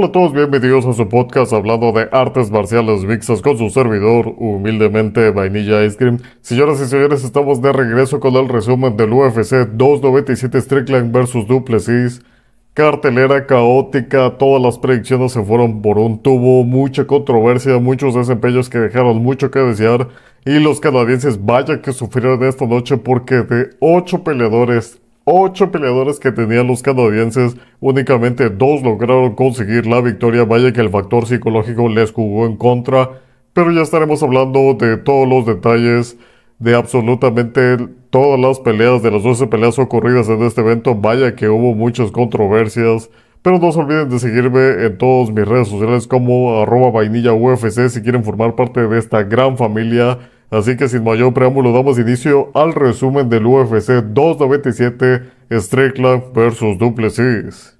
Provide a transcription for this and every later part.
Hola a todos, bienvenidos a su podcast hablando de artes marciales mixtas con su servidor, humildemente Vainilla Ice Cream. Señoras y señores, estamos de regreso con el resumen del UFC 297 Strickland vs Duplessis. Cartelera caótica, todas las predicciones se fueron por un tubo, mucha controversia, muchos desempeños que dejaron mucho que desear. Y los canadienses, vaya que sufrieron esta noche porque de 8 peleadores, 8 peleadores que tenían los canadienses, únicamente dos lograron conseguir la victoria, vaya que el factor psicológico les jugó en contra, pero ya estaremos hablando de todos los detalles de absolutamente todas las peleas, de las 12 peleas ocurridas en este evento, vaya que hubo muchas controversias. Pero no se olviden de seguirme en todas mis redes sociales como arroba vainilla UFC si quieren formar parte de esta gran familia Así que sin mayor preámbulo damos inicio al resumen del UFC 297 Strickland vs Duplessis.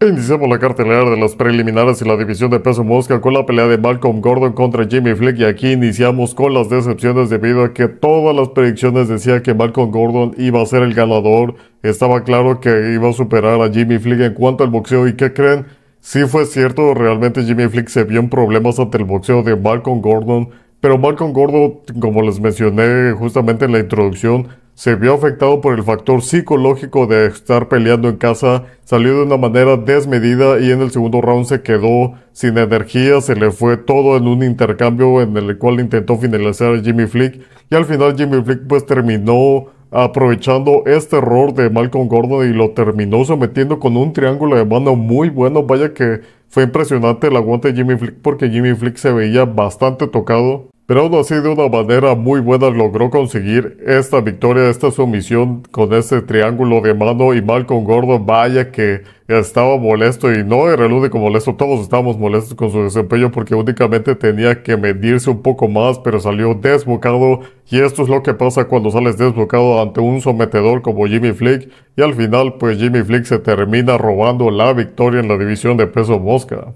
Iniciamos la cartelera de las preliminares y la división de peso mosca con la pelea de Malcolm Gordon contra Jimmy Flick y aquí iniciamos con las decepciones debido a que todas las predicciones decían que Malcolm Gordon iba a ser el ganador, estaba claro que iba a superar a Jimmy Flick en cuanto al boxeo y ¿qué creen? Si fue cierto, realmente Jimmy Flick se vio en problemas ante el boxeo de Malcolm Gordon, pero Malcolm Gordo, como les mencioné justamente en la introducción, se vio afectado por el factor psicológico de estar peleando en casa, salió de una manera desmedida y en el segundo round se quedó sin energía, se le fue todo en un intercambio en el cual intentó finalizar a Jimmy Flick y al final Jimmy Flick pues terminó aprovechando este error de Malcolm Gordo y lo terminó sometiendo con un triángulo de mano muy bueno, vaya que fue impresionante el aguante de Jimmy Flick porque Jimmy Flick se veía bastante tocado pero aún así de una manera muy buena logró conseguir esta victoria, esta sumisión con ese triángulo de mano y con gordo. vaya que estaba molesto y no era el único molesto, todos estábamos molestos con su desempeño porque únicamente tenía que medirse un poco más, pero salió desbocado y esto es lo que pasa cuando sales desbocado ante un sometedor como Jimmy Flick y al final pues Jimmy Flick se termina robando la victoria en la división de peso mosca.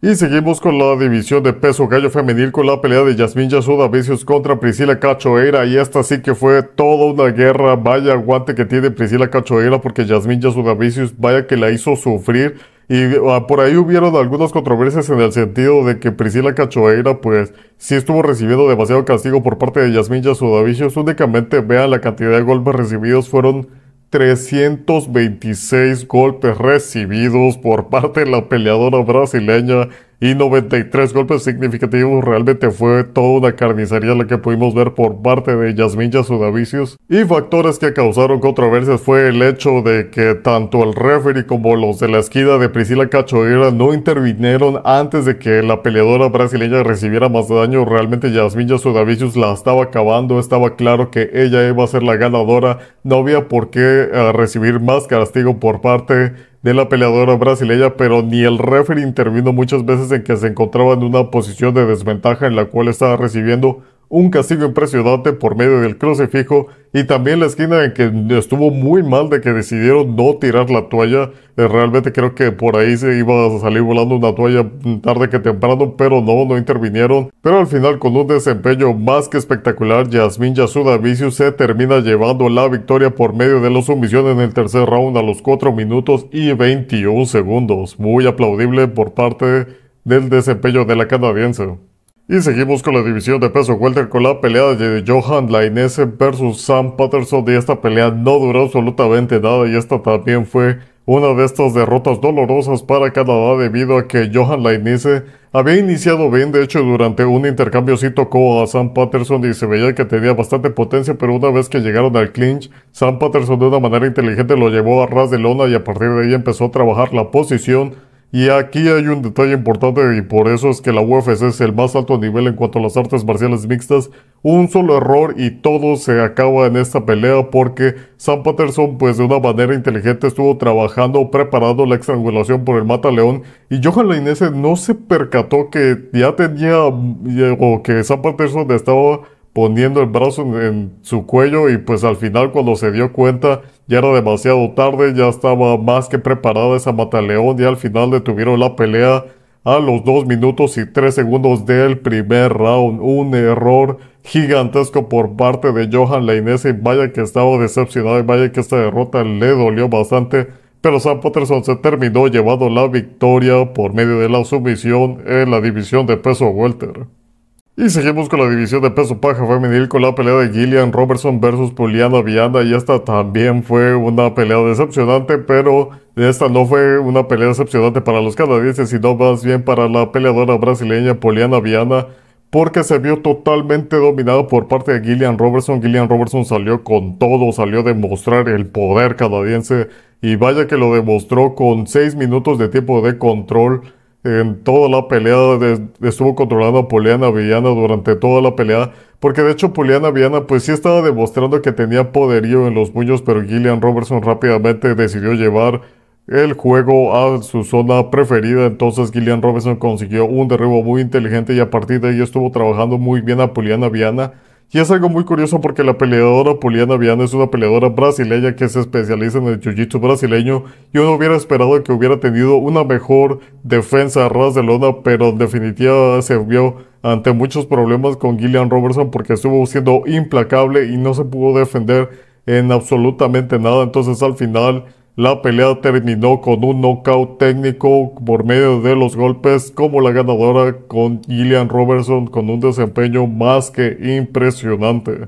Y seguimos con la división de peso gallo femenil con la pelea de Yasmin Yasudavicius contra Priscila Cachoeira. Y esta sí que fue toda una guerra. Vaya aguante que tiene Priscila Cachoeira porque Yasmin Yasudavicius vaya que la hizo sufrir. Y ah, por ahí hubieron algunas controversias en el sentido de que Priscila Cachoeira, pues, sí estuvo recibiendo demasiado castigo por parte de Yasmin Yasudavicius Únicamente vean la cantidad de golpes recibidos fueron 326 golpes recibidos por parte de la peleadora brasileña y 93 golpes significativos. Realmente fue toda una carnicería la que pudimos ver por parte de Yasmin Yasudavicius. Y factores que causaron controversias fue el hecho de que tanto el referee como los de la esquina de Priscila Cachoeira no intervinieron antes de que la peleadora brasileña recibiera más daño. Realmente Yasmin Yasudavicius la estaba acabando, estaba claro que ella iba a ser la ganadora. No había por qué eh, recibir más castigo por parte de la peleadora brasileña, pero ni el referee intervino muchas veces en que se encontraba en una posición de desventaja en la cual estaba recibiendo un castigo impresionante por medio del crucifijo y también la esquina en que estuvo muy mal de que decidieron no tirar la toalla. Eh, realmente creo que por ahí se iba a salir volando una toalla tarde que temprano, pero no, no intervinieron. Pero al final con un desempeño más que espectacular, Yasmin Yasuda Vicious se termina llevando la victoria por medio de la sumisión en el tercer round a los 4 minutos y 21 segundos. Muy aplaudible por parte del desempeño de la canadiense. Y seguimos con la división de peso welter con la pelea de Johan Lainese versus Sam Patterson y esta pelea no duró absolutamente nada y esta también fue una de estas derrotas dolorosas para Canadá debido a que Johan Lainese había iniciado bien, de hecho durante un intercambio sí tocó a Sam Patterson y se veía que tenía bastante potencia, pero una vez que llegaron al clinch, Sam Patterson de una manera inteligente lo llevó a ras de lona y a partir de ahí empezó a trabajar la posición y aquí hay un detalle importante y por eso es que la UFC es el más alto nivel en cuanto a las artes marciales mixtas. Un solo error y todo se acaba en esta pelea porque Sam Patterson pues de una manera inteligente estuvo trabajando, preparando la extrangulación por el Mata León y Johan Lainese no se percató que ya tenía mm, eh, o que Sam Patterson estaba poniendo el brazo en, su cuello y pues al final cuando se dio cuenta ya era demasiado tarde, ya estaba más que preparada esa mataleón y al final detuvieron la pelea a los 2 minutos y 3 segundos del primer round. Un error gigantesco por parte de Johan y Vaya que estaba decepcionado y vaya que esta derrota le dolió bastante. Pero Sam Patterson se terminó llevando la victoria por medio de la sumisión en la división de peso welter. Y seguimos con la división de peso paja femenil con la pelea de Gillian Robertson versus Poliana Viana y esta también fue una pelea decepcionante, pero esta no fue una pelea decepcionante para los canadienses, sino más bien para la peleadora brasileña Poliana Viana, porque se vio totalmente dominada por parte de Gillian Robertson. Gillian Robertson salió con todo, salió a demostrar el poder canadiense y vaya que lo demostró con 6 minutos de tiempo de control en toda la pelea, estuvo controlando a Poliana Villana durante toda la pelea, porque de hecho Poliana Viana pues sí estaba demostrando que tenía poderío en los puños, pero Gillian Robertson rápidamente decidió llevar el juego a su zona preferida, entonces Gillian Robertson consiguió un derribo muy inteligente y a partir de ahí estuvo trabajando muy bien a Poliana Viana y es algo muy curioso porque la peleadora Poliana Viana es una peleadora brasileña que se especializa en el jiu-jitsu brasileño y uno hubiera esperado que hubiera tenido una mejor defensa a ras de lona, pero en definitiva se vio ante muchos problemas con Gillian Robertson porque estuvo siendo implacable y no se pudo defender en absolutamente nada. Entonces al final la pelea terminó con un nocaut técnico por medio de los golpes como la ganadora con Gillian Robertson con un desempeño más que impresionante.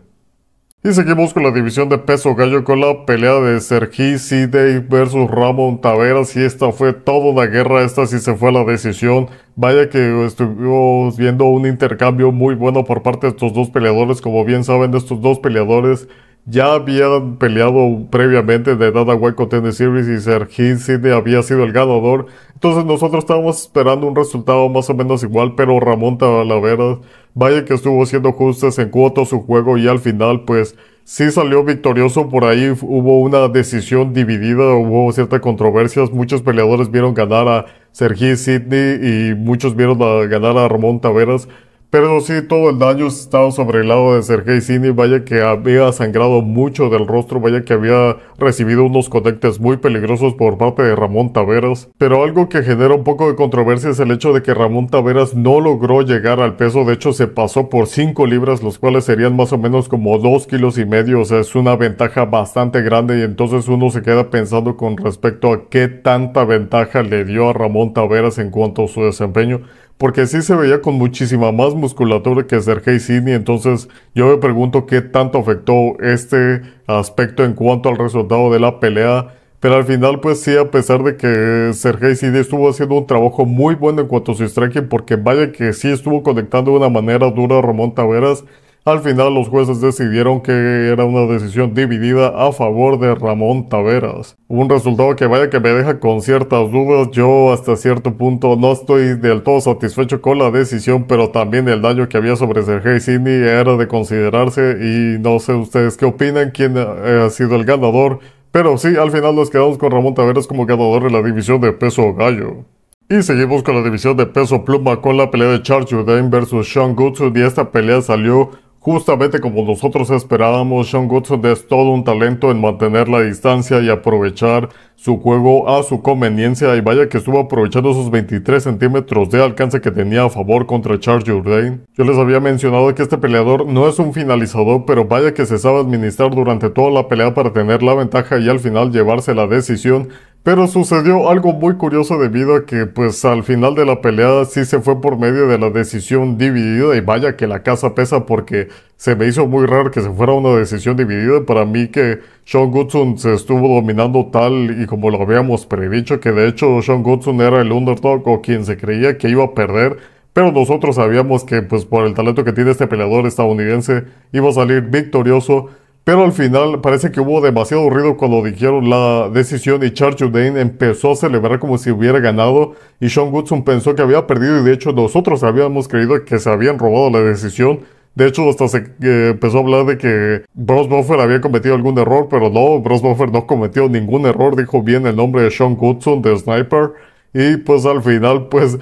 Y seguimos con la división de peso gallo con la pelea de Sergi Sidey versus Ramón Taveras y esta fue toda una guerra, esta sí se fue la decisión. Vaya que estuvimos viendo un intercambio muy bueno por parte de estos dos peleadores, como bien saben de estos dos peleadores ya habían peleado previamente de Dada White con y Sergin Sidney había sido el ganador. Entonces nosotros estábamos esperando un resultado más o menos igual, pero Ramón Talavera, vaya que estuvo siendo justas en cuotas su juego y al final pues sí salió victorioso por ahí, hubo una decisión dividida, hubo ciertas controversias, muchos peleadores vieron ganar a Sergi Sidney y muchos vieron ganar a Ramón Taveras. Pero sí, todo el daño estaba sobre el lado de Sergei Sini. Vaya que había sangrado mucho del rostro. Vaya que había recibido unos conectes muy peligrosos por parte de Ramón Taveras. Pero algo que genera un poco de controversia es el hecho de que Ramón Taveras no logró llegar al peso. De hecho, se pasó por 5 libras, los cuales serían más o menos como 2 kilos y medio. O sea, es una ventaja bastante grande. Y entonces uno se queda pensando con respecto a qué tanta ventaja le dio a Ramón Taveras en cuanto a su desempeño porque sí se veía con muchísima más musculatura que Sergei Sidney, entonces yo me pregunto qué tanto afectó este aspecto en cuanto al resultado de la pelea, pero al final pues sí, a pesar de que Sergei Sidney estuvo haciendo un trabajo muy bueno en cuanto a su striking, porque vaya que sí estuvo conectando de una manera dura a Ramón Taveras, al final los jueces decidieron que era una decisión dividida a favor de Ramón Taveras. Un resultado que vaya que me deja con ciertas dudas. Yo hasta cierto punto no estoy del todo satisfecho con la decisión, pero también el daño que había sobre Sergei Sidney era de considerarse y no sé ustedes qué opinan, quién ha eh, sido el ganador. Pero sí, al final nos quedamos con Ramón Taveras como ganador en la división de peso gallo. Y seguimos con la división de peso pluma con la pelea de Charles Udain versus Sean Goodson y esta pelea salió Justamente como nosotros esperábamos, Sean Goodson es todo un talento en mantener la distancia y aprovechar su juego a su conveniencia. Y vaya que estuvo aprovechando esos 23 centímetros de alcance que tenía a favor contra Charles Jourdain. Yo les había mencionado que este peleador no es un finalizador, pero vaya que se sabe administrar durante toda la pelea para tener la ventaja y al final llevarse la decisión pero sucedió algo muy curioso debido a que pues al final de la pelea sí se fue por medio de la decisión dividida y vaya que la casa pesa porque se me hizo muy raro que se fuera una decisión dividida. Para mí que Sean Goodson se estuvo dominando tal y como lo habíamos predicho que de hecho Sean Goodson era el underdog o quien se creía que iba a perder. Pero nosotros sabíamos que pues por el talento que tiene este peleador estadounidense iba a salir victorioso pero al final parece que hubo demasiado ruido cuando dijeron la decisión y Charles Judin empezó a celebrar como si hubiera ganado y Sean Woodson pensó que había perdido y de hecho nosotros habíamos creído que se habían robado la decisión. De hecho, hasta se eh, empezó a hablar de que Bros Buffer había cometido algún error, pero no, Bros Buffer no cometió ningún error, dijo bien el nombre de Sean Goodson de Sniper. Y pues al final, pues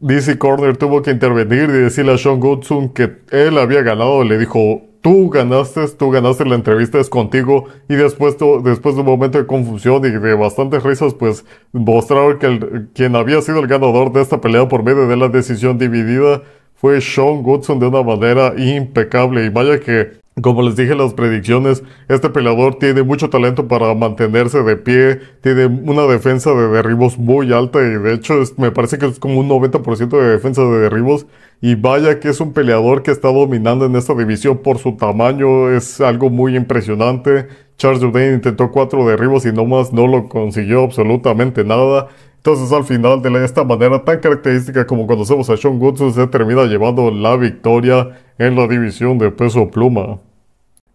DC Corner tuvo que intervenir y decirle a Sean Goodson que él había ganado. Le dijo, tú ganaste, tú ganaste la entrevista, es contigo. Y después, después de un momento de confusión y de bastantes risas, pues mostraron que el, quien había sido el ganador de esta pelea por medio de la decisión dividida fue Sean Goodson de una manera impecable. Y vaya que como les dije en las predicciones, este peleador tiene mucho talento para mantenerse de pie, tiene una defensa de derribos muy alta y de hecho me parece que es como un 90% de defensa de derribos y vaya que es un peleador que está dominando en esta división por su tamaño, es algo muy impresionante. Charles Jourdain intentó cuatro derribos y no más, no lo consiguió absolutamente nada. Entonces al final de esta manera tan característica como conocemos a Sean Goodson se termina llevando la victoria en la división de peso pluma.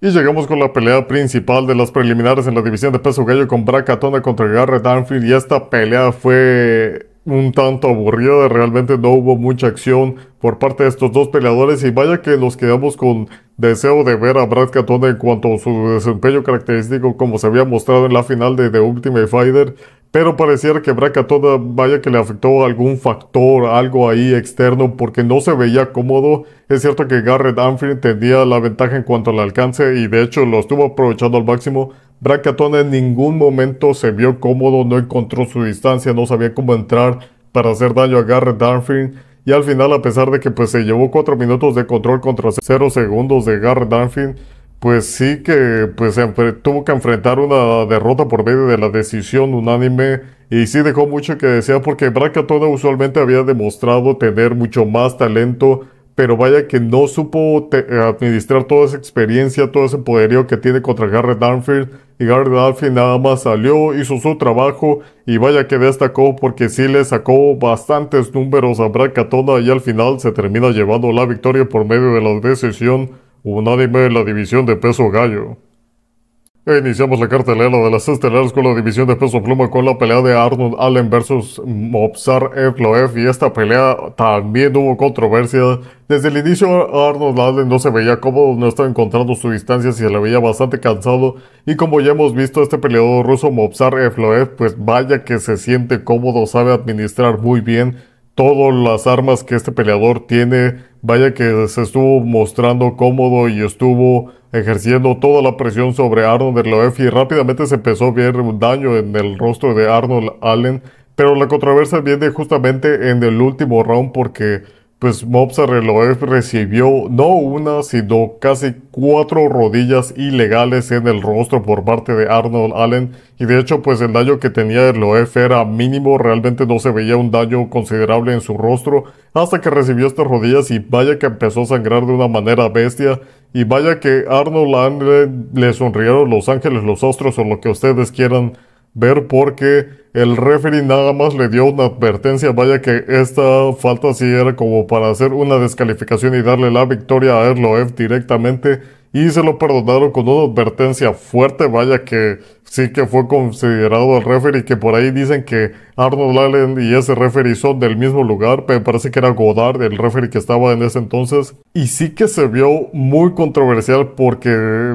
Y llegamos con la pelea principal de las preliminares en la división de peso gallo con Brad Catona contra Garrett danfield y esta pelea fue un tanto aburrida, realmente no hubo mucha acción por parte de estos dos peleadores y vaya que nos quedamos con deseo de ver a Brad Catona en cuanto a su desempeño característico como se había mostrado en la final de The Ultimate Fighter pero pareciera que Braca toda, vaya que le afectó algún factor, algo ahí externo, porque no se veía cómodo. Es cierto que Garrett Anfield tenía la ventaja en cuanto al alcance y de hecho lo estuvo aprovechando al máximo. Brackatón en ningún momento se vio cómodo, no encontró su distancia, no sabía cómo entrar para hacer daño a Garrett Anfield. Y al final, a pesar de que pues, se llevó 4 minutos de control contra 0 segundos de Garrett Anfield, pues sí que pues, tuvo que enfrentar una derrota por medio de la decisión unánime y sí dejó mucho que desear porque Bracatona usualmente había demostrado tener mucho más talento, pero vaya que no supo administrar toda esa experiencia, todo ese poderío que tiene contra Garrett Darnfield y Garrett Darnfield nada más salió, hizo su trabajo y vaya que destacó porque sí le sacó bastantes números a Bracatona y al final se termina llevando la victoria por medio de la decisión unánime en la división de peso gallo. E iniciamos la cartelera de las estelares con la división de peso pluma con la pelea de Arnold Allen versus Mopsar Efloev. y esta pelea también hubo controversia. Desde el inicio Arnold Allen no se veía cómodo, no estaba encontrando su distancia, se le veía bastante cansado y como ya hemos visto este peleador ruso Mopsar Efloev pues vaya que se siente cómodo, sabe administrar muy bien todas las armas que este peleador tiene. Vaya que se estuvo mostrando cómodo y estuvo ejerciendo toda la presión sobre Arnold Erloef y rápidamente se empezó a ver un daño en el rostro de Arnold Allen. Pero la controversia viene justamente en el último round porque pues Mobser recibió no una, sino casi cuatro rodillas ilegales en el rostro por parte de Arnold Allen. Y de hecho, pues el daño que tenía Reloev era mínimo, realmente no se veía un daño considerable en su rostro, hasta que recibió estas rodillas y vaya que empezó a sangrar de una manera bestia. Y vaya que Arnold Allen le sonrieron los ángeles, los astros o lo que ustedes quieran ver, porque el referee nada más le dio una advertencia, vaya que esta falta sí era como para hacer una descalificación y darle la victoria a Erloef directamente y se lo perdonaron con una advertencia fuerte, vaya que sí que fue considerado el referee, que por ahí dicen que Arnold Allen y ese referee son del mismo lugar, pero parece que era Godard el referee que estaba en ese entonces, y sí que se vio muy controversial porque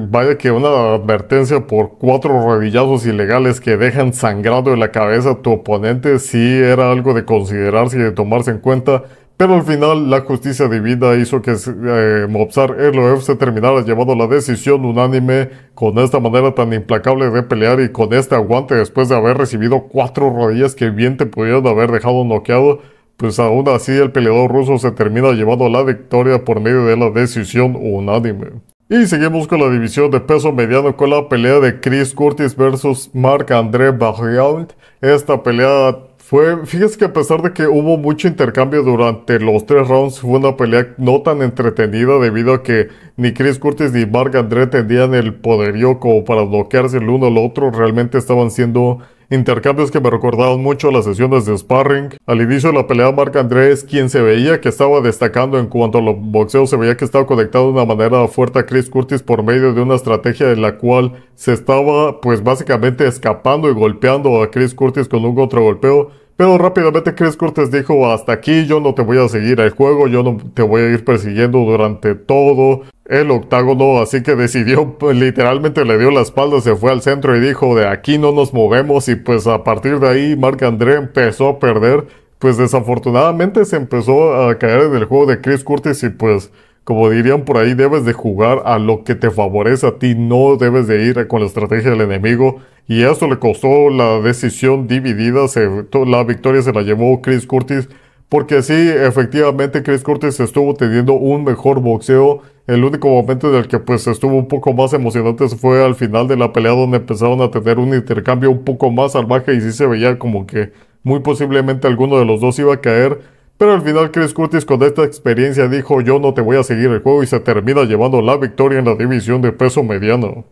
vaya que una advertencia por cuatro rodillazos ilegales que dejan sangrado en la cabeza a tu oponente, sí era algo de considerarse y de tomarse en cuenta, pero al final la justicia divina hizo que eh, Mobsar se terminara llevando la decisión unánime con esta manera tan implacable de pelear y con este aguante después de haber recibido cuatro rodillas que bien te pudieron haber dejado noqueado, pues aún así el peleador ruso se termina llevando la victoria por medio de la decisión unánime. Y seguimos con la división de peso mediano con la pelea de Chris Curtis versus Marc-André Barriault. Esta pelea fue, fíjese que a pesar de que hubo mucho intercambio durante los tres rounds, fue una pelea no tan entretenida debido a que ni Chris Curtis ni Mark André tenían el poderío como para bloquearse el uno al otro. Realmente estaban siendo intercambios que me recordaban mucho las sesiones de sparring. Al inicio de la pelea, Marc es quien se veía que estaba destacando en cuanto a los boxeos, se veía que estaba conectado de una manera fuerte a Chris Curtis por medio de una estrategia en la cual se estaba, pues básicamente escapando y golpeando a Chris Curtis con un contragolpeo pero rápidamente Chris Curtis dijo, hasta aquí yo no te voy a seguir el juego, yo no te voy a ir persiguiendo durante todo el octágono, así que decidió, pues, literalmente le dio la espalda, se fue al centro y dijo, de aquí no nos movemos y pues a partir de ahí Marc André empezó a perder, pues desafortunadamente se empezó a caer en el juego de Chris Curtis y pues como dirían por ahí, debes de jugar a lo que te favorece a ti, no debes de ir con la estrategia del enemigo. Y eso le costó la decisión dividida, se, la victoria se la llevó Chris Curtis, porque sí, efectivamente Chris Curtis estuvo teniendo un mejor boxeo. El único momento en el que pues estuvo un poco más emocionante fue al final de la pelea donde empezaron a tener un intercambio un poco más salvaje y sí se veía como que muy posiblemente alguno de los dos iba a caer pero al final Chris Curtis con esta experiencia dijo yo no te voy a seguir el juego y se termina llevando la victoria en la división de peso mediano.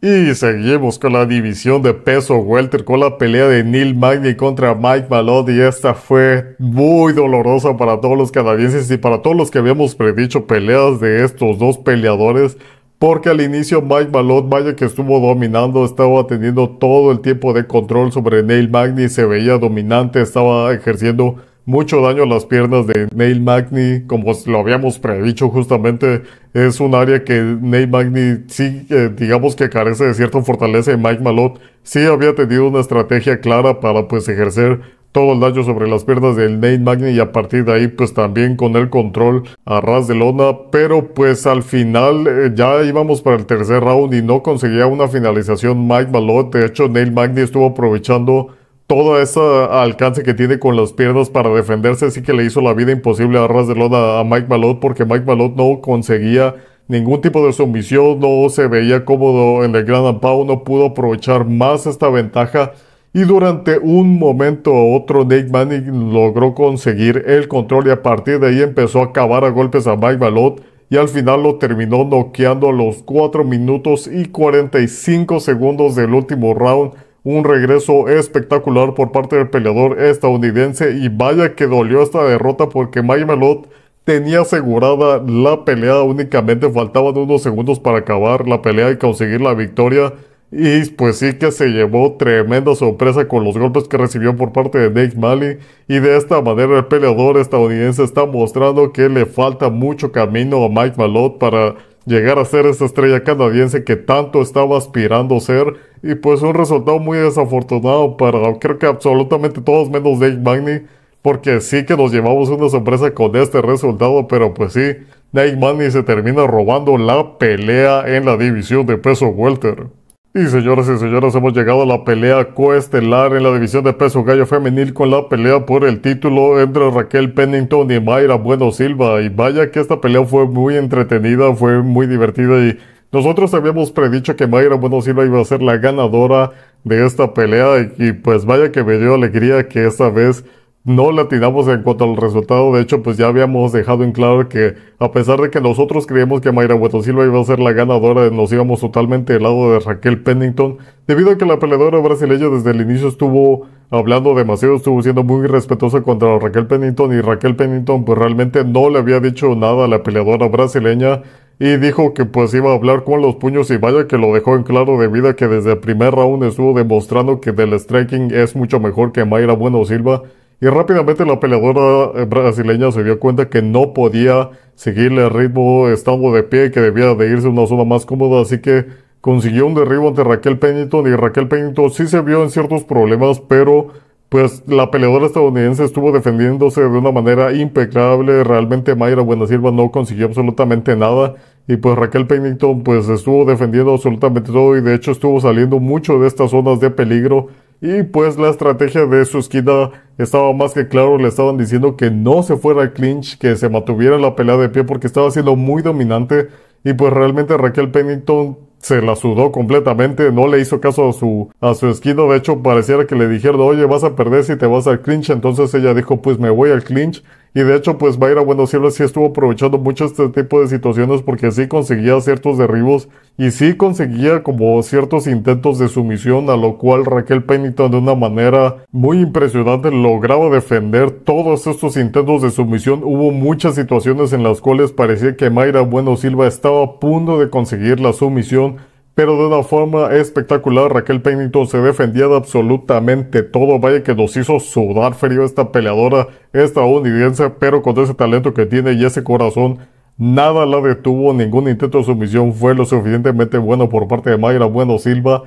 Y seguimos con la división de peso welter con la pelea de Neil Magny contra Mike Malone y esta fue muy dolorosa para todos los canadienses y para todos los que habíamos predicho peleas de estos dos peleadores porque al inicio Mike Malone, vaya que estuvo dominando, estaba teniendo todo el tiempo de control sobre Neil Magny, se veía dominante, estaba ejerciendo mucho daño a las piernas de Neil Magny, como lo habíamos predicho justamente, es un área que Neil Magny sí, eh, digamos que carece de cierta fortaleza y Mike Malott sí había tenido una estrategia clara para pues ejercer todo el daño sobre las piernas del Neil Magni y a partir de ahí pues también con el control a ras de lona pero pues al final eh, ya íbamos para el tercer round y no conseguía una finalización Mike Malott de hecho Neil Magny estuvo aprovechando todo ese alcance que tiene con las piernas para defenderse, así que le hizo la vida imposible a ras de a Mike Malot, porque Mike Malot no conseguía ningún tipo de sumisión, no se veía cómodo en el gran Ampau, no pudo aprovechar más esta ventaja y durante un momento u otro Nate Manning logró conseguir el control y a partir de ahí empezó a acabar a golpes a Mike Malot. y al final lo terminó noqueando a los 4 minutos y 45 segundos del último round un regreso espectacular por parte del peleador estadounidense y vaya que dolió esta derrota porque Mike Melot tenía asegurada la pelea, únicamente faltaban unos segundos para acabar la pelea y conseguir la victoria. Y pues sí que se llevó tremenda sorpresa con los golpes que recibió por parte de Nate Malley. Y de esta manera el peleador estadounidense está mostrando que le falta mucho camino a Mike Malott para llegar a ser esta estrella canadiense que tanto estaba aspirando ser y pues un resultado muy desafortunado para creo que absolutamente todos menos Dave Magny porque sí que nos llevamos una sorpresa con este resultado pero pues sí, Dave Magny se termina robando la pelea en la división de peso welter. Y señoras y señores, hemos llegado a la pelea coestelar en la división de peso gallo femenil con la pelea por el título entre Raquel Pennington y Mayra Bueno Silva. Y vaya que esta pelea fue muy entretenida, fue muy divertida y nosotros habíamos predicho que Mayra Bueno Silva iba a ser la ganadora de esta pelea y, y pues vaya que me dio alegría que esta vez no latinamos en cuanto al resultado. De hecho, pues ya habíamos dejado en claro que, a pesar de que nosotros creíamos que Mayra Bueno Silva iba a ser la ganadora, nos íbamos totalmente del lado de Raquel Pennington, debido a que la peleadora brasileña desde el inicio estuvo hablando demasiado, estuvo siendo muy irrespetuosa contra Raquel Pennington y Raquel Pennington pues realmente no le había dicho nada a la peleadora brasileña y dijo que pues iba a hablar con los puños y vaya que lo dejó en claro debido a que desde el primer round estuvo demostrando que del striking es mucho mejor que Mayra Bueno Silva y rápidamente la peleadora eh, brasileña se dio cuenta que no podía seguirle el ritmo estando de pie que debía de irse a una zona más cómoda, así que consiguió un derribo ante Raquel Pennington y Raquel Pennington sí se vio en ciertos problemas, pero pues la peleadora estadounidense estuvo defendiéndose de una manera impecable, realmente Mayra Buenasilva no consiguió absolutamente nada y pues Raquel Pennington pues estuvo defendiendo absolutamente todo y de hecho estuvo saliendo mucho de estas zonas de peligro y pues la estrategia de su esquina estaba más que claro, le estaban diciendo que no se fuera al clinch, que se mantuviera la pelea de pie porque estaba siendo muy dominante. Y pues realmente Raquel Pennington se la sudó completamente, no le hizo caso a su, a su esquino, de hecho pareciera que le dijeron, oye, vas a perder si te vas al clinch, entonces ella dijo, pues me voy al clinch, y de hecho pues Mayra Bueno Silva sí estuvo aprovechando mucho este tipo de situaciones porque sí conseguía ciertos derribos y sí conseguía como ciertos intentos de sumisión, a lo cual Raquel Pennington de una manera muy impresionante lograba defender todos estos intentos de sumisión. Hubo muchas situaciones en las cuales parecía que Mayra Bueno Silva estaba a punto de conseguir la sumisión pero de una forma espectacular Raquel Pennington se defendía de absolutamente todo, vaya que nos hizo sudar frío esta peleadora estadounidense, pero con ese talento que tiene y ese corazón, nada la detuvo, ningún intento de sumisión fue lo suficientemente bueno por parte de Mayra Bueno Silva,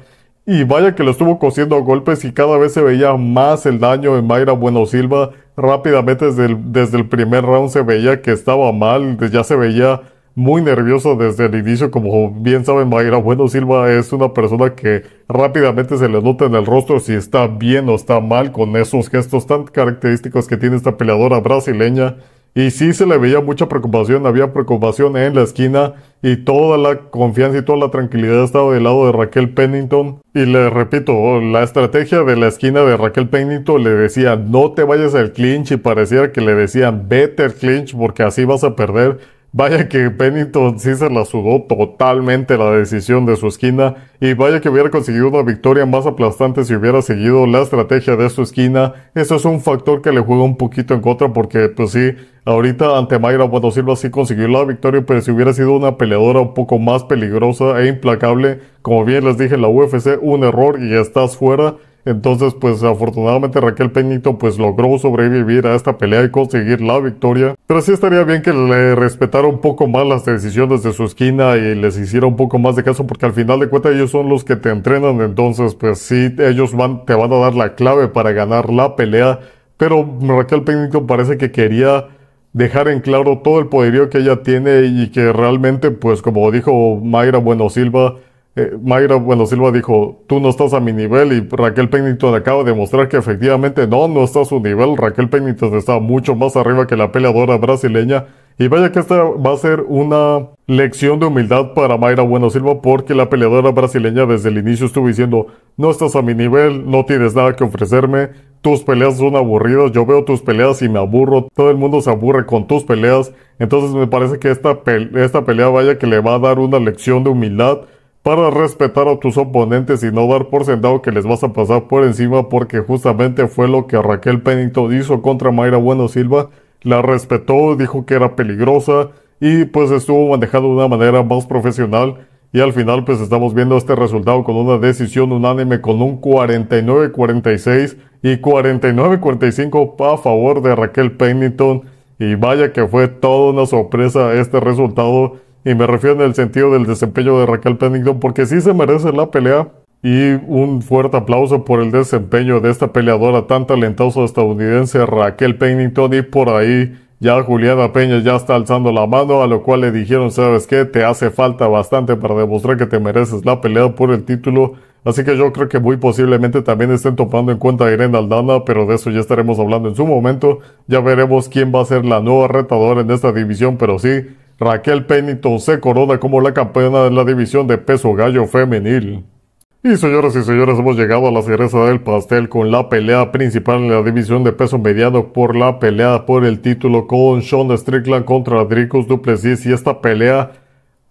y vaya que lo estuvo cosiendo a golpes y cada vez se veía más el daño en Mayra Bueno Silva, rápidamente desde el, desde el primer round se veía que estaba mal, ya se veía muy nervioso desde el inicio, como bien saben Mayra Bueno Silva es una persona que rápidamente se le nota en el rostro si está bien o está mal con esos gestos tan característicos que tiene esta peleadora brasileña. Y sí se le veía mucha preocupación, había preocupación en la esquina y toda la confianza y toda la tranquilidad estaba del lado de Raquel Pennington. Y le repito, la estrategia de la esquina de Raquel Pennington le decía no te vayas al clinch y parecía que le decían vete al clinch porque así vas a perder. Vaya que Pennington sí se la sudó totalmente la decisión de su esquina y vaya que hubiera conseguido una victoria más aplastante si hubiera seguido la estrategia de su esquina. Eso es un factor que le juega un poquito en contra porque pues sí, ahorita ante Mayra Bueno Silva sí consiguió la victoria, pero si hubiera sido una peleadora un poco más peligrosa e implacable, como bien les dije en la UFC, un error y ya estás fuera. Entonces, pues afortunadamente Raquel Peñito pues logró sobrevivir a esta pelea y conseguir la victoria. Pero sí estaría bien que le respetara un poco más las decisiones de su esquina y les hiciera un poco más de caso porque al final de cuentas ellos son los que te entrenan. Entonces, pues sí, ellos van, te van a dar la clave para ganar la pelea. Pero Raquel Peñito parece que quería dejar en claro todo el poderío que ella tiene y que realmente, pues como dijo Mayra Bueno Silva, eh, Mayra Bueno Silva dijo, tú no estás a mi nivel y Raquel Pennington acaba de mostrar que efectivamente no, no está a su nivel. Raquel Pennington está mucho más arriba que la peleadora brasileña. Y vaya que esta va a ser una lección de humildad para Mayra Bueno Silva porque la peleadora brasileña desde el inicio estuvo diciendo, no estás a mi nivel, no tienes nada que ofrecerme, tus peleas son aburridas, yo veo tus peleas y me aburro, todo el mundo se aburre con tus peleas. Entonces me parece que esta, esta pelea vaya que le va a dar una lección de humildad para respetar a tus oponentes y no dar por sentado que les vas a pasar por encima porque justamente fue lo que Raquel Pennington hizo contra Mayra Bueno Silva. La respetó, dijo que era peligrosa y pues estuvo manejado de una manera más profesional y al final pues estamos viendo este resultado con una decisión unánime con un 49-46 y 49-45 a favor de Raquel Pennington y vaya que fue toda una sorpresa este resultado y me refiero en el sentido del desempeño de Raquel Pennington, porque sí se merece la pelea. Y un fuerte aplauso por el desempeño de esta peleadora tan talentosa estadounidense Raquel Pennington. Y por ahí ya Juliana Peña ya está alzando la mano, a lo cual le dijeron, sabes qué, te hace falta bastante para demostrar que te mereces la pelea por el título. Así que yo creo que muy posiblemente también estén tomando en cuenta a Irene Aldana, pero de eso ya estaremos hablando en su momento. Ya veremos quién va a ser la nueva retadora en esta división, pero sí, Raquel Pennington se corona como la campeona de la división de peso gallo femenil. Y señoras y señores, hemos llegado a la cereza del pastel con la pelea principal en la división de peso mediano por la pelea por el título con Sean Strickland contra Dricus Duplessis y esta pelea,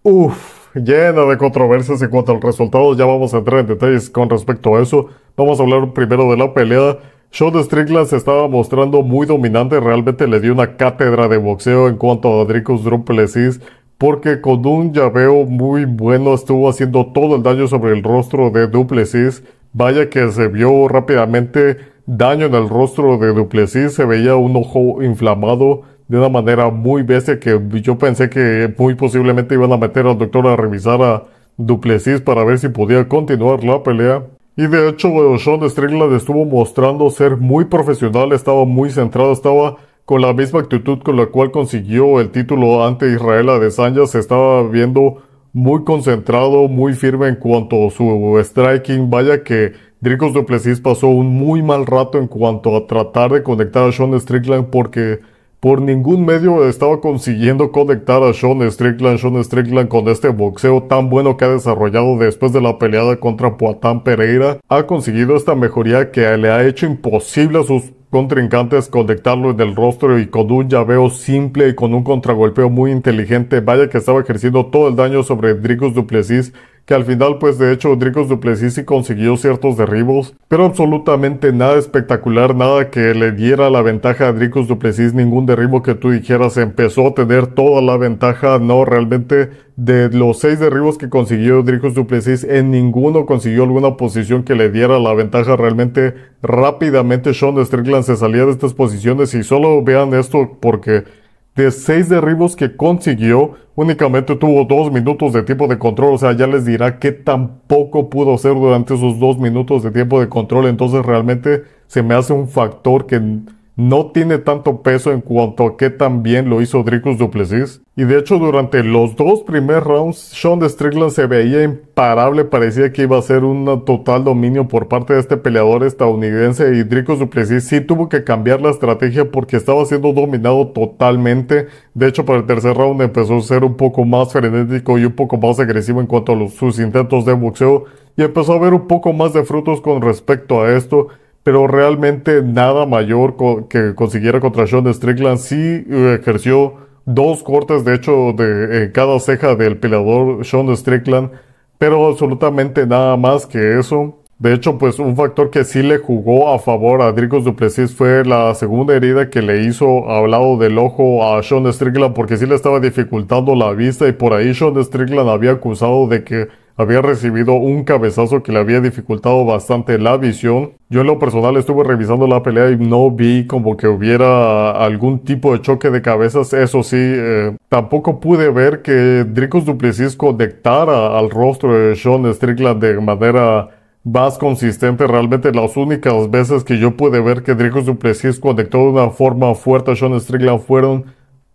uff, llena de controversias en cuanto al resultado, ya vamos a entrar en detalles con respecto a eso. Vamos a hablar primero de la pelea sean Strickland se estaba mostrando muy dominante, realmente le dio una cátedra de boxeo en cuanto a Dricus Duplessis. porque con un llaveo muy bueno estuvo haciendo todo el daño sobre el rostro de Duplessis. Vaya que se vio rápidamente daño en el rostro de Duplessis, se veía un ojo inflamado de una manera muy bestia que yo pensé que muy posiblemente iban a meter al doctor a revisar a Duplessis para ver si podía continuar la pelea. Y de hecho, Sean Strickland estuvo mostrando ser muy profesional, estaba muy centrado, estaba con la misma actitud con la cual consiguió el título ante Israel Adesanya, se estaba viendo muy concentrado, muy firme en cuanto a su striking. Vaya que Dricos Duplessis pasó un muy mal rato en cuanto a tratar de conectar a Sean Strickland porque por ningún medio estaba consiguiendo conectar a Sean Strickland, Sean Strickland con este boxeo tan bueno que ha desarrollado después de la peleada contra Poatán Pereira, ha conseguido esta mejoría que le ha hecho imposible a sus contrincantes conectarlo en el rostro y con un llaveo simple y con un contragolpeo muy inteligente, vaya que estaba ejerciendo todo el daño sobre Dricus Duplessis que al final pues de hecho Dricos Duplessis sí consiguió ciertos derribos, pero absolutamente nada espectacular, nada que le diera la ventaja a Dricos Duplessis, ningún derribo que tú dijeras empezó a tener toda la ventaja, no realmente de los seis derribos que consiguió Dricos Duplessis, en ninguno consiguió alguna posición que le diera la ventaja realmente rápidamente Sean Strickland se salía de estas posiciones y solo vean esto porque de seis derribos que consiguió, únicamente tuvo dos minutos de tiempo de control. O sea, ya les dirá que tampoco pudo hacer durante esos dos minutos de tiempo de control. Entonces realmente se me hace un factor que no tiene tanto peso en cuanto a que también lo hizo Dricus Duplessis. Y de hecho, durante los dos primeros rounds, Sean Strickland se veía imparable, parecía que iba a ser un total dominio por parte de este peleador estadounidense. Y Dricus Duplessis sí tuvo que cambiar la estrategia porque estaba siendo dominado totalmente. De hecho, para el tercer round empezó a ser un poco más frenético y un poco más agresivo en cuanto a sus intentos de boxeo y empezó a ver un poco más de frutos con respecto a esto pero realmente nada mayor que consiguiera contra Sean Strickland. Sí eh, ejerció dos cortes, de hecho, de cada ceja del peleador Sean Strickland, pero absolutamente nada más que eso. De hecho, pues un factor que sí le jugó a favor a Dricos Duplessis fue la segunda herida que le hizo al lado del ojo a Sean Strickland porque sí le estaba dificultando la vista y por ahí Sean Strickland había acusado de que había recibido un cabezazo que le había dificultado bastante la visión. Yo en lo personal estuve revisando la pelea y no vi como que hubiera algún tipo de choque de cabezas. Eso sí, eh, tampoco pude ver que Dricus Duplessis conectara al rostro de Sean Strickland de manera más consistente. Realmente las únicas veces que yo pude ver que Dricus Duplessis conectó de una forma fuerte a Sean Strickland fueron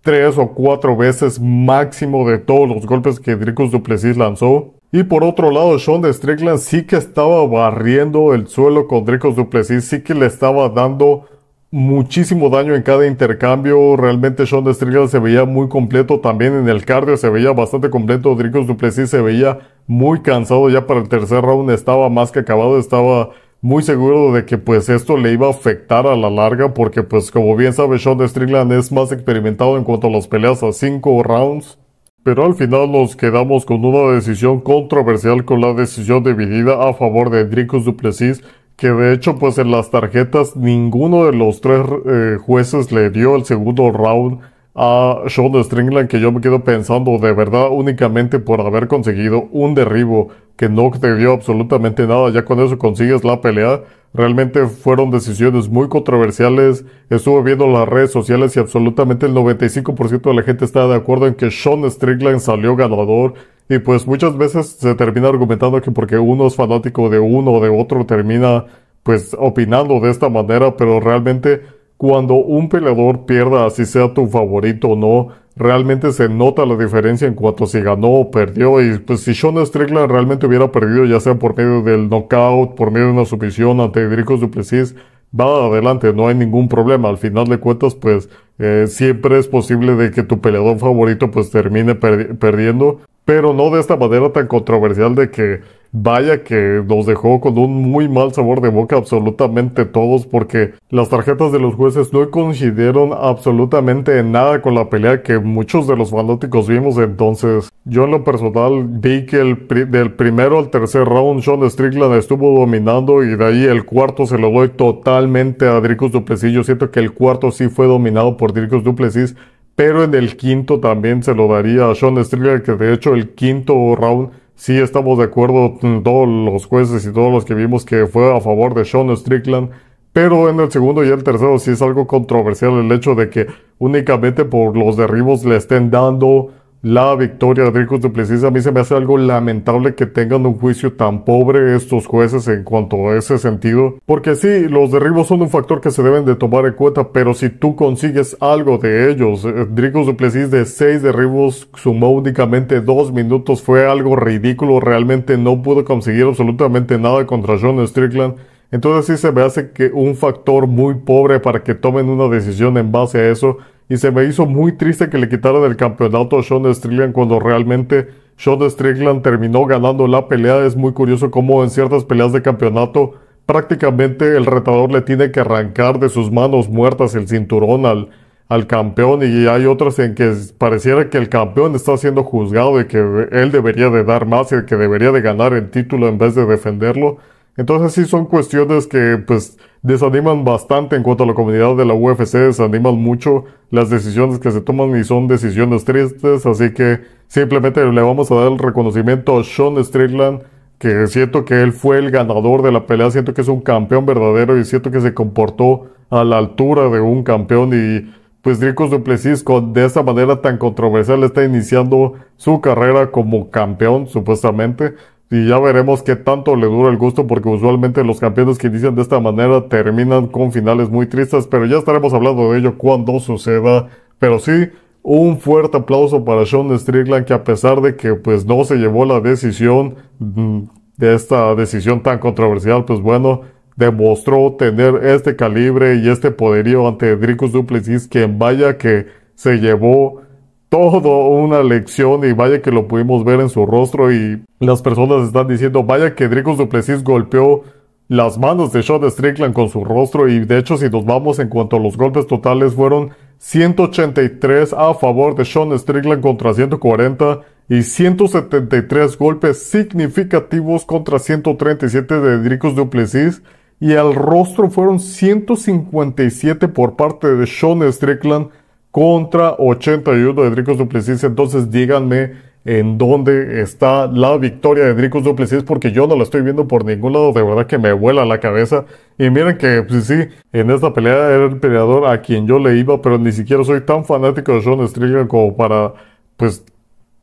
tres o cuatro veces máximo de todos los golpes que Dricus Duplessis lanzó. Y por otro lado, Sean de Strickland sí que estaba barriendo el suelo con Dricos Duplessis, sí que le estaba dando muchísimo daño en cada intercambio. Realmente Sean de Strickland se veía muy completo también en el cardio, se veía bastante completo. Dricos Duplessis se veía muy cansado ya para el tercer round, estaba más que acabado, estaba muy seguro de que pues esto le iba a afectar a la larga porque pues como bien sabe Sean de Strickland es más experimentado en cuanto a las peleas a cinco rounds pero al final nos quedamos con una decisión controversial con la decisión dividida a favor de Enrique, Duplessis, que de hecho pues en las tarjetas ninguno de los tres eh, jueces le dio el segundo round a ah, Sean Strickland que yo me quedo pensando de verdad únicamente por haber conseguido un derribo que no te dio absolutamente nada, ya con eso consigues la pelea. Realmente fueron decisiones muy controversiales. Estuve viendo las redes sociales y absolutamente el 95% de la gente está de acuerdo en que Sean Strickland salió ganador. Y pues muchas veces se termina argumentando que porque uno es fanático de uno o de otro termina pues opinando de esta manera, pero realmente cuando un peleador pierda, así sea tu favorito o no, realmente se nota la diferencia en cuanto a si ganó o perdió. Y pues si Sean Strickland realmente hubiera perdido, ya sea por medio del knockout, por medio de una sumisión ante Dricos Duplessis, va adelante, no hay ningún problema. Al final de cuentas, pues eh, siempre es posible de que tu peleador favorito pues termine perdiendo, pero no de esta manera tan controversial de que Vaya que nos dejó con un muy mal sabor de boca absolutamente todos porque las tarjetas de los jueces no coincidieron absolutamente en nada con la pelea que muchos de los fanáticos vimos entonces. Yo en lo personal vi que el del primero al tercer round Sean Strickland estuvo dominando y de ahí el cuarto se lo doy totalmente a Dricus Duplessis. Yo siento que el cuarto sí fue dominado por Dricus Duplessis, pero en el quinto también se lo daría a Sean Strickland que de hecho el quinto round sí estamos de acuerdo todos los jueces y todos los que vimos que fue a favor de Sean Strickland, pero en el segundo y el tercero sí es algo controversial el hecho de que únicamente por los derribos le estén dando la victoria de Rico Duplessis. A mí se me hace algo lamentable que tengan un juicio tan pobre estos jueces en cuanto a ese sentido. Porque sí, los derribos son un factor que se deben de tomar en cuenta, pero si tú consigues algo de ellos, eh, Rico Duplessis de seis derribos sumó únicamente dos minutos. Fue algo ridículo. Realmente no pudo conseguir absolutamente nada contra John Strickland. Entonces sí se me hace que un factor muy pobre para que tomen una decisión en base a eso y se me hizo muy triste que le quitaran el campeonato a Sean Strickland cuando realmente Sean Strickland terminó ganando la pelea. Es muy curioso cómo en ciertas peleas de campeonato prácticamente el retador le tiene que arrancar de sus manos muertas el cinturón al, al campeón y hay otras en que pareciera que el campeón está siendo juzgado y que él debería de dar más y que debería de ganar el título en vez de defenderlo. Entonces sí son cuestiones que pues desaniman bastante en cuanto a la comunidad de la UFC, desaniman mucho las decisiones que se toman y son decisiones tristes, así que simplemente le vamos a dar el reconocimiento a Sean Strickland, que siento que él fue el ganador de la pelea, siento que es un campeón verdadero y siento que se comportó a la altura de un campeón y pues Dricos Duplessis de esta manera tan controversial está iniciando su carrera como campeón supuestamente y ya veremos qué tanto le dura el gusto porque usualmente los campeones que inician de esta manera terminan con finales muy tristes, pero ya estaremos hablando de ello cuando suceda. Pero sí, un fuerte aplauso para Sean Strickland que a pesar de que pues no se llevó la decisión mm, de esta decisión tan controversial, pues bueno, demostró tener este calibre y este poderío ante Dricus Duplessis, quien vaya que se llevó todo una lección y vaya que lo pudimos ver en su rostro y las personas están diciendo vaya que du Duplessis golpeó las manos de Sean Strickland con su rostro y de hecho si nos vamos en cuanto a los golpes totales fueron 183 a favor de Sean Strickland contra 140 y 173 golpes significativos contra 137 de Dricus Duplessis y al rostro fueron 157 por parte de Sean Strickland contra 81 de Dricos Duplessis. Entonces díganme en dónde está la victoria de Dricos Duplessis porque yo no la estoy viendo por ningún lado. De verdad que me vuela la cabeza. Y miren que pues, sí, en esta pelea era el peleador a quien yo le iba, pero ni siquiera soy tan fanático de Sean Strickland como para pues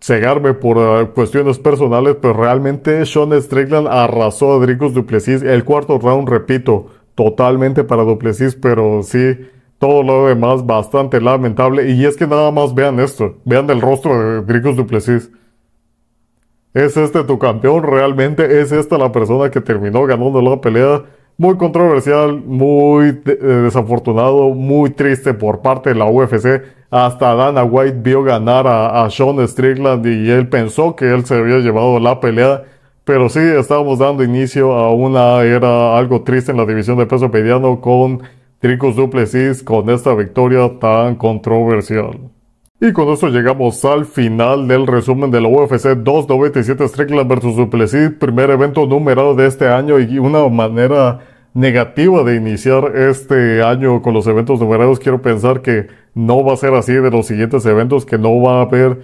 cegarme por ah, cuestiones personales, pero realmente Sean Strickland arrasó a Dricus Duplessis. El cuarto round, repito, totalmente para Duplessis, pero sí, todo lo demás bastante lamentable. Y es que nada más vean esto, vean el rostro de Dricus Duplessis. ¿Es este tu campeón realmente? ¿Es esta la persona que terminó ganando la pelea? Muy controversial, muy eh, desafortunado, muy triste por parte de la UFC. Hasta Dana White vio ganar a, a Sean Strickland y él pensó que él se había llevado la pelea. Pero sí, estábamos dando inicio a una era algo triste en la división de peso mediano con Tricus Duplessis con esta victoria tan controversial. Y con esto llegamos al final del resumen de la UFC 297 Strickland vs Duplessis, primer evento numerado de este año y una manera negativa de iniciar este año con los eventos numerados. Quiero pensar que no va a ser así de los siguientes eventos, que no va a haber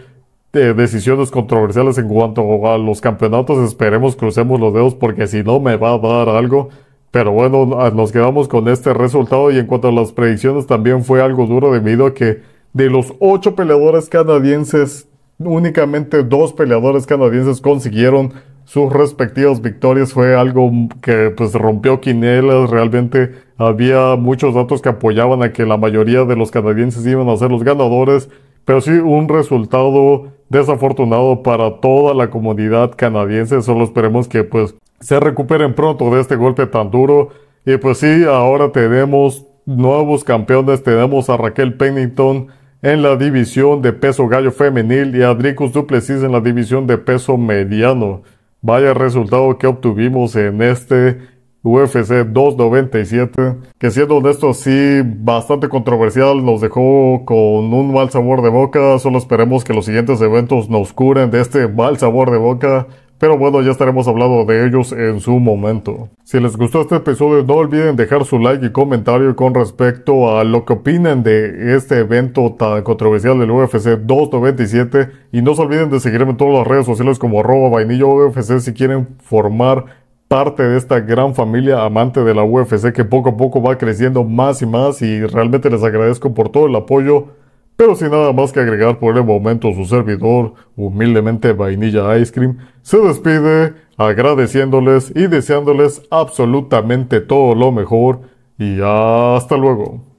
eh, decisiones controversiales en cuanto a los campeonatos. Esperemos, crucemos los dedos porque si no me va a dar algo. Pero bueno, ah, nos quedamos con este resultado y en cuanto a las predicciones también fue algo duro debido a que de los ocho peleadores canadienses, únicamente dos peleadores canadienses consiguieron sus respectivas victorias. Fue algo que pues rompió quinelas, realmente había muchos datos que apoyaban a que la mayoría de los canadienses iban a ser los ganadores, pero sí un resultado desafortunado para toda la comunidad canadiense. Solo esperemos que pues se recuperen pronto de este golpe tan duro. Y pues sí, ahora tenemos nuevos campeones. Tenemos a Raquel Pennington en la división de peso gallo femenil y a Dricus Duplessis en la división de peso mediano. Vaya resultado que obtuvimos en este UFC 297, que siendo honesto sí bastante controversial, nos dejó con un mal sabor de boca, solo esperemos que los siguientes eventos nos curen de este mal sabor de boca, pero bueno, ya estaremos hablando de ellos en su momento. Si les gustó este episodio, no olviden dejar su like y comentario con respecto a lo que opinan de este evento tan controversial del UFC 297. Y no se olviden de seguirme en todas las redes sociales como arroba vainillo UFC si quieren formar parte de esta gran familia amante de la UFC que poco a poco va creciendo más y más y realmente les agradezco por todo el apoyo pero sin nada más que agregar por el momento su servidor, humildemente Vainilla Ice Cream, se despide agradeciéndoles y deseándoles absolutamente todo lo mejor y hasta luego.